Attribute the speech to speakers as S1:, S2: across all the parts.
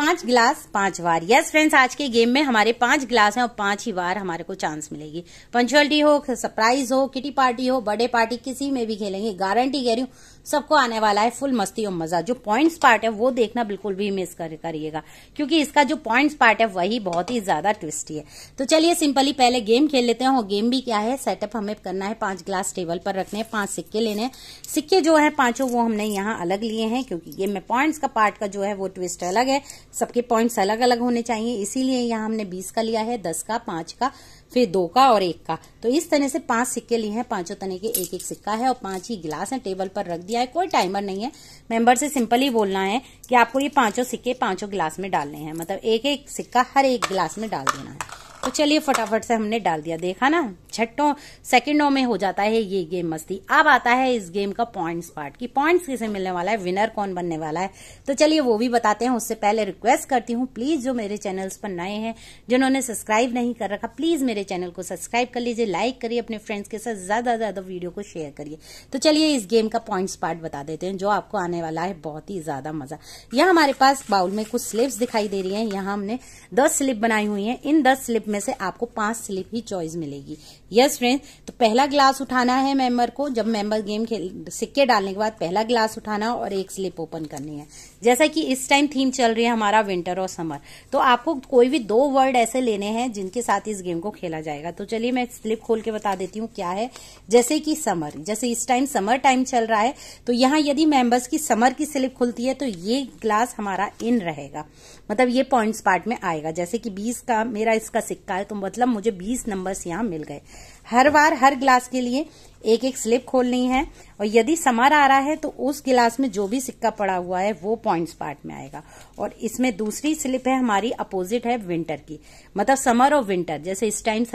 S1: पांच गिलास पांच बार यस फ्रेंड्स आज के गेम में हमारे पांच गिलास हैं और पांच ही बार हमारे को चांस मिलेगी पंचुअलिटी हो सरप्राइज हो किटी पार्टी हो बर्थडे पार्टी किसी में भी खेलेंगे गारंटी कह रही हूँ सबको आने वाला है फुल मस्ती और मजा जो पॉइंट्स पार्ट है वो देखना बिल्कुल भी मिस कर, करिएगा क्योंकि इसका जो पॉइंट्स पार्ट है वही बहुत ही ज्यादा ट्विस्टी है तो चलिए सिंपली पहले गेम खेल लेते हैं और गेम भी क्या है सेटअप हमें करना है पांच ग्लास टेबल पर रखने हैं पांच सिक्के लेने हैं सिक्के जो है पांचों वो हमने यहाँ अलग लिए हैं क्योंकि गेम में पॉइंट्स का पार्ट का जो है वो ट्विस्ट अलग है सबके पॉइंट्स अलग अलग होने चाहिए इसीलिए यहाँ हमने बीस का लिया है दस का पांच का फिर दो का और एक का तो इस तरह से पांच सिक्के लिए हैं पांचों तने के एक एक सिक्का है और पांच ही गिलास है टेबल पर रख दिया है कोई टाइमर नहीं है मेंबर से सिंपल ही बोलना है कि आपको ये पांचों सिक्के पांचों गिलास में डालने हैं मतलब एक एक सिक्का हर एक गिलास में डाल देना है तो चलिए फटाफट से हमने डाल दिया देखा ना छठों सेकंडों में हो जाता है ये गेम मस्ती अब आता है इस गेम का पॉइंट्स पार्ट कि पॉइंट्स किसे मिलने वाला है विनर कौन बनने वाला है तो चलिए वो भी बताते हैं उससे पहले रिक्वेस्ट करती हूँ प्लीज जो मेरे चैनल्स पर नए हैं जिन्होंने सब्सक्राइब नहीं कर रखा प्लीज मेरे चैनल को सब्सक्राइब कर लीजिए लाइक करिए अपने फ्रेंड्स के साथ ज्यादा से ज्यादा वीडियो को शेयर करिए तो चलिए इस गेम का पॉइंट्स पार्ट बता देते हैं जो आपको आने वाला है बहुत ही ज्यादा मजा यहाँ हमारे पास बाउल में कुछ स्लिप्स दिखाई दे रही है यहाँ हमने दस स्लिप बनाई हुई है इन दस स्लिप में से आपको पांच स्लिप ही चॉइस मिलेगी यस फ्रेंड्स तो पहला ग्लास उठाना है मेंबर को जब मेंबर गेम खेल सिक्के डालने के बाद पहला ग्लास उठाना और एक स्लिप ओपन करनी है जैसा कि इस टाइम थीम चल रही है हमारा विंटर और समर तो आपको कोई भी दो वर्ड ऐसे लेने हैं जिनके साथ इस गेम को खेला जाएगा तो चलिए मैं स्लिप खोल के बता देती हूँ क्या है जैसे कि समर जैसे इस टाइम समर टाइम चल रहा है तो यहाँ यदि मेंबर्स की समर की स्लिप खुलती है तो ये ग्लास हमारा इन रहेगा मतलब ये पॉइंट्स पार्ट में आएगा जैसे कि बीस का मेरा इसका सिक्का है तो मतलब मुझे बीस नंबर्स यहाँ मिल गए हर बार हर ग्लास के लिए एक एक स्लिप खोलनी है और यदि समर आ रहा है तो उस गिलास में जो भी सिक्का पड़ा हुआ है वो पॉइंट्स पार्ट में आएगा और इसमें दूसरी स्लिप है हमारी अपोजिट है विंटर की मतलब समर और विंटर जैसे इस टाइम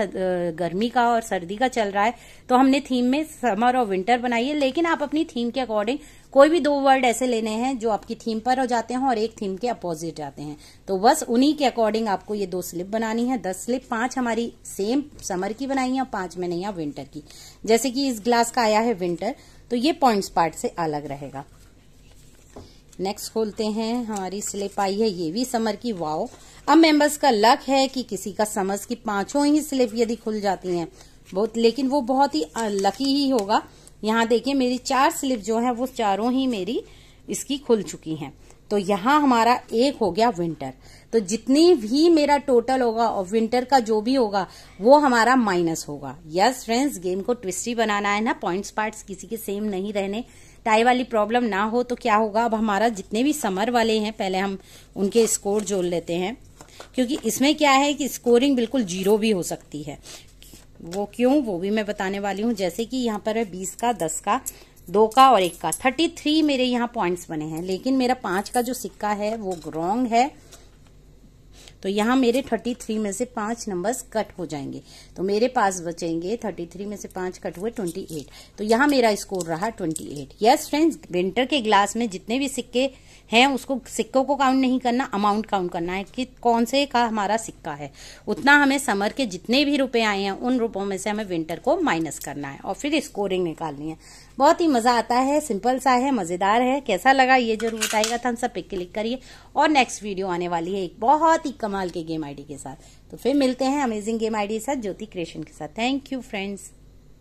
S1: गर्मी का और सर्दी का चल रहा है तो हमने थीम में समर और विंटर बनाई है लेकिन आप अपनी थीम के अकॉर्डिंग कोई भी दो वर्ड ऐसे लेने हैं जो आपकी थीम पर हो जाते हैं और एक थीम के अपोजिट जाते हैं तो बस उन्हीं के अकॉर्डिंग आपको ये दो स्लिप बनानी है दस स्लिप पांच हमारी सेम समर की बनाई है पांच में नहीं विंटर की जैसे कि इस ग्लास का आया है विंटर तो ये पॉइंट्स पार्ट से अलग रहेगा नेक्स्ट खोलते हैं हमारी स्लिप आई है ये भी समर की वाओ अब मेंबर्स का लक है कि किसी का समर्स की पांचों ही स्लिप यदि खुल जाती हैं बहुत लेकिन वो बहुत ही लकी ही होगा यहाँ देखिये मेरी चार स्लिप जो है वो चारों ही मेरी इसकी खुल चुकी है तो यहाँ हमारा एक हो गया विंटर तो जितनी भी मेरा टोटल होगा और विंटर का जो भी होगा वो हमारा माइनस होगा यस फ्रेंड्स गेम को ट्विस्टी बनाना है ना पॉइंट्स पार्ट्स किसी के सेम नहीं रहने टाई वाली प्रॉब्लम ना हो तो क्या होगा अब हमारा जितने भी समर वाले हैं पहले हम उनके स्कोर जोड़ लेते हैं क्योंकि इसमें क्या है कि स्कोरिंग बिल्कुल जीरो भी हो सकती है वो क्यों वो भी मैं बताने वाली हूँ जैसे कि यहाँ पर है बीस का दस का दो का और एक का थर्टी थ्री मेरे यहाँ पॉइंट्स बने हैं लेकिन मेरा पांच का जो सिक्का है वो रॉन्ग है तो यहाँ मेरे थर्टी थ्री में से पांच नंबर्स कट हो जाएंगे तो मेरे पास बचेंगे थर्टी थ्री में से पांच कट हुए ट्वेंटी एट तो यहाँ मेरा स्कोर रहा twenty eight yes friends winter के ग्लास में जितने भी सिक्के हैं उसको सिक्कों को काउंट नहीं करना अमाउंट काउंट करना है कि कौन से का हमारा सिक्का है उतना हमें समर के जितने भी रुपए आए हैं उन रुपयों में से हमें विंटर को माइनस करना है और फिर स्कोरिंग निकालनी है बहुत ही मजा आता है सिंपल सा है मजेदार है कैसा लगा ये जरूर बताइएगा हम सब पे क्लिक करिए और नेक्स्ट वीडियो आने वाली है एक बहुत ही कम कमाल के गेम आईडी के साथ तो फिर मिलते हैं अमेजिंग गेम आईडी के साथ ज्योति क्रिएशन के साथ थैंक यू फ्रेंड्स